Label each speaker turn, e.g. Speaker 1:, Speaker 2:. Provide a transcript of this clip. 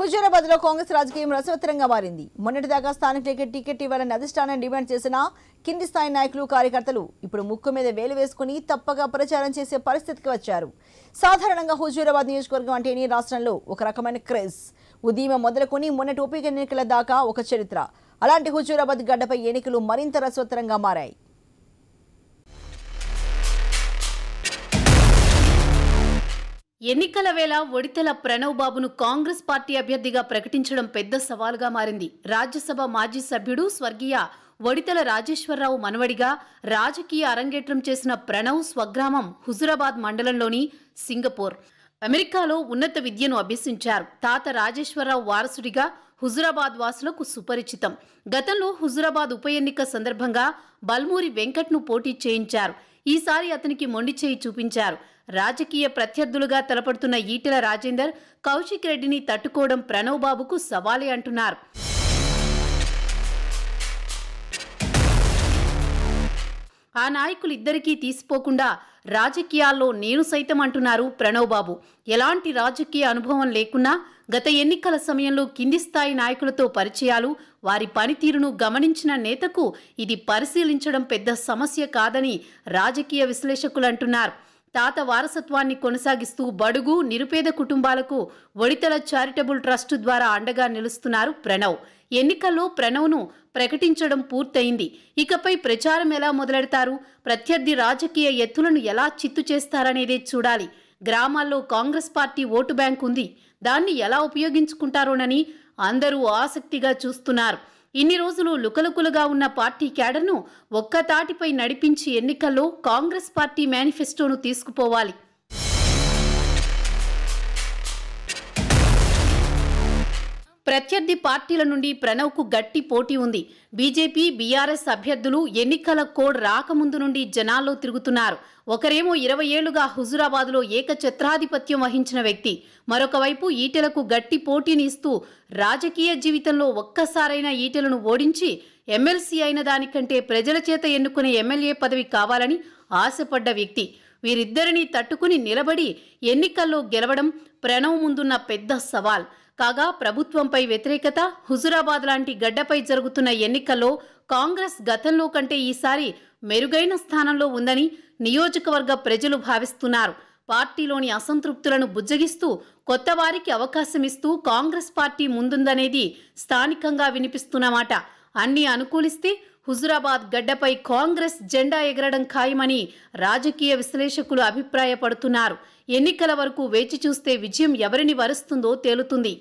Speaker 1: హుజూరాబాద్ లో కాంగ్రెస్ రాజకీయం రసవత్తరంగా మారింది మొన్నటిదాకా స్థానిక టికెట్ ఇవ్వాలని అధిష్టానం డిమాండ్ చేసిన కింది స్థాయి నాయకులు కార్యకర్తలు ఇప్పుడు ముక్కు మీద వేలు వేసుకుని తప్పగా ప్రచారం చేసే పరిస్థితికి వచ్చారు సాధారణంగా హుజూరాబాద్ నియోజకవర్గం అంటేనే రాష్ట్రంలో ఒక రకమైన క్రేజ్ ఉదయం మొదలుకొని మొన్నటి ఉప ఎన్నికల దాకా ఒక చరిత్ర అలాంటి హుజూరాబాద్ గడ్డపై ఎన్నికలు మరింత రసవత్తరంగా మారాయి
Speaker 2: ఎన్నికల వేళ ఒడితెల ప్రణవ్ బాబును కాంగ్రెస్ పార్టీ అభ్యర్థిగా ప్రకటించడం పెద్ద సవాల్గా మారింది రాజ్యసభ మాజీ సభ్యుడు స్వర్గీయ ఒడితల రాజేశ్వరరావు మనవడిగా రాజకీయ అరంగేట్రం చేసిన ప్రణవ్ స్వగ్రామం హుజురాబాద్ మండలంలోని సింగపూర్ అమెరికాలో ఉన్నత విద్యను అభ్యసించారు తాత రాజేశ్వరరావు వారసుడిగా హుజురాబాద్ వాసులకు సుపరిచితం గతంలో హుజురాబాద్ ఉప ఎన్నిక సందర్భంగా బల్మూరి వెంకట్ను పోటీ చేయించారు ఈసారి అతనికి మొండి చేయి చూపించారు రాజకీయ ప్రత్యర్థులుగా తలపడుతున్న ఈటెల రాజేందర్ కౌశిక్ రెడ్డిని తట్టుకోవడం ప్రణవ్ బాబుకు సవాలే అంటున్నారు ఆ నాయకులిద్దరికీ తీసిపోకుండా రాజకీయాల్లో నేను సైతం అంటున్నారు ప్రణవ్ బాబు ఎలాంటి రాజకీయ అనుభవం లేకున్నా గత ఎన్నికల సమయంలో కింది స్థాయి నాయకులతో పరిచయాలు వారి పనితీరును గమనించిన నేతకు ఇది పరిశీలించడం పెద్ద సమస్య కాదని రాజకీయ విశ్లేషకులు అంటున్నారు తాత వారసత్వాన్ని కొనసాగిస్తూ బడుగు నిరుపేద కుటుంబాలకు ఒడితల చారిటబుల్ ట్రస్ట్ ద్వారా అండగా నిలుస్తున్నారు ప్రణవ్ ఎన్నికల్లో ప్రణవ్ను ప్రకటించడం పూర్తయింది ఇకపై ప్రచారం ఎలా మొదలెడతారు ప్రత్యర్థి రాజకీయ ఎత్తులను ఎలా చిత్తు చేస్తారనేదే చూడాలి గ్రామాల్లో కాంగ్రెస్ పార్టీ ఓటు బ్యాంక్ ఉంది దాన్ని ఎలా ఉపయోగించుకుంటారోనని అందరూ ఆసక్తిగా చూస్తున్నారు ఇన్ని రోజులు లుకలుకులుగా ఉన్న పార్టీ క్యాడర్ను ఒక్కతాటిపై నడిపించి ఎన్నికల్లో కాంగ్రెస్ పార్టీ మేనిఫెస్టోను తీసుకుపోవాలి ప్రత్యర్థి పార్టీల నుండి ప్రణవ్కు గట్టి పోటీ ఉంది బీజేపీ బీఆర్ఎస్ అభ్యర్థులు ఎన్నికల కోడ్ రాకముందు నుండి జనాల్లో తిరుగుతున్నారు ఒకరేమో ఇరవై ఏళ్లుగా హుజురాబాద్లో ఏకఛత్రాధిపత్యం వహించిన వ్యక్తి మరొకవైపు ఈటెలకు గట్టి పోటీని ఇస్తూ రాజకీయ జీవితంలో ఒక్కసారైనా ఈటెలను ఓడించి ఎమ్మెల్సీ అయిన దానికంటే ప్రజల చేత ఎన్నుకునే ఎమ్మెల్యే పదవి కావాలని ఆశపడ్డ వ్యక్తి వీరిద్దరినీ తట్టుకుని నిలబడి ఎన్నికల్లో గెలవడం ప్రణవ్ ముందున్న పెద్ద సవాల్ కాగా ప్రభుత్వంపై వ్యతిరేకత హుజురాబాద్ లాంటి గడ్డపై జరుగుతున్న ఎన్నికల్లో కాంగ్రెస్ గతంలో కంటే ఈసారి మెరుగైన స్థానంలో ఉందని నియోజకవర్గ ప్రజలు భావిస్తున్నారు పార్టీలోని అసంతృప్తులను బుజ్జగిస్తూ కొత్త వారికి అవకాశమిస్తూ కాంగ్రెస్ పార్టీ ముందుందనేది స్థానికంగా వినిపిస్తున్నమాట అన్ని అనుకూలిస్తే హుజురాబాద్ గడ్డపై కాంగ్రెస్ జెండా ఎగరడం ఖాయమని రాజకీయ విశ్లేషకులు అభిప్రాయపడుతున్నారు ఎన్నికల వరకు వేచి చూస్తే విజయం ఎవరిని వరుస్తుందో తేలుతుంది